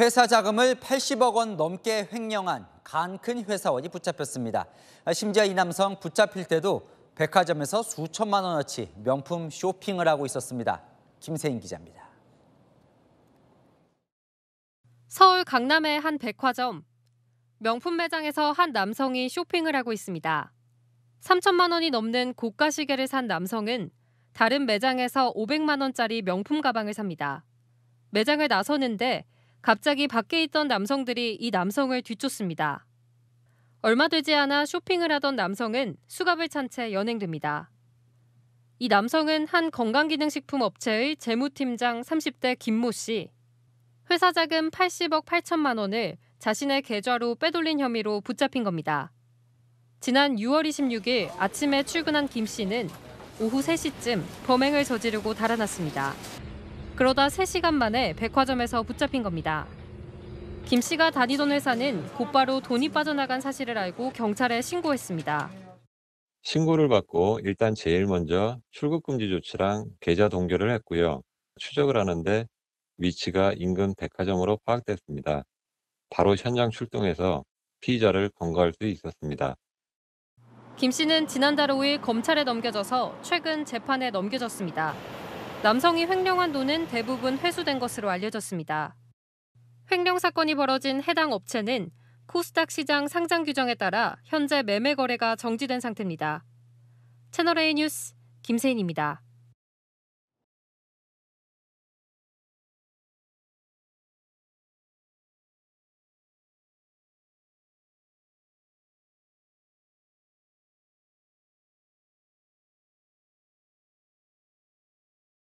회사 자금을 80억 원 넘게 횡령한 간 큰 회사원이 붙잡혔습니다. 심지어 이 남성 붙잡힐 때도 백화점에서 수천만 원어치 명품 쇼핑을 하고 있었습니다. 김세인 기자입니다. 서울 강남의 한 백화점. 명품 매장에서 한 남성이 쇼핑을 하고 있습니다. 3천만 원이 넘는 고가 시계를 산 남성은 다른 매장에서 500만 원짜리 명품 가방을 삽니다. 매장을 나서는데 갑자기 밖에 있던 남성들이 이 남성을 뒤쫓습니다. 얼마 되지 않아 쇼핑을 하던 남성은 수갑을 찬 채 연행됩니다. 이 남성은 한 건강기능식품 업체의 재무팀장 30대 김모 씨. 회사 자금 80억 8천만 원을 자신의 계좌로 빼돌린 혐의로 붙잡힌 겁니다. 지난 6월 26일 아침에 출근한 김 씨는 오후 3시쯤 범행을 저지르고 달아났습니다. 그러다 3시간 만에 백화점에서 붙잡힌 겁니다. 김 씨가 다니던 회사는 곧바로 돈이 빠져나간 사실을 알고 경찰에 신고했습니다. 신고를 받고 일단 제일 먼저 출국금지 조치랑 계좌 동결을 했고요. 추적을 하는데 위치가 인근 백화점으로 파악됐습니다. 바로 현장 출동해서 피의자를 검거할 수 있었습니다. 김 씨는 지난달 5일 검찰에 넘겨져서 최근 재판에 넘겨졌습니다. 남성이 횡령한 돈은 대부분 회수된 것으로 알려졌습니다. 횡령 사건이 벌어진 해당 업체는 코스닥 시장 상장 규정에 따라 현재 매매 거래가 정지된 상태입니다. 채널A 뉴스 김세인입니다.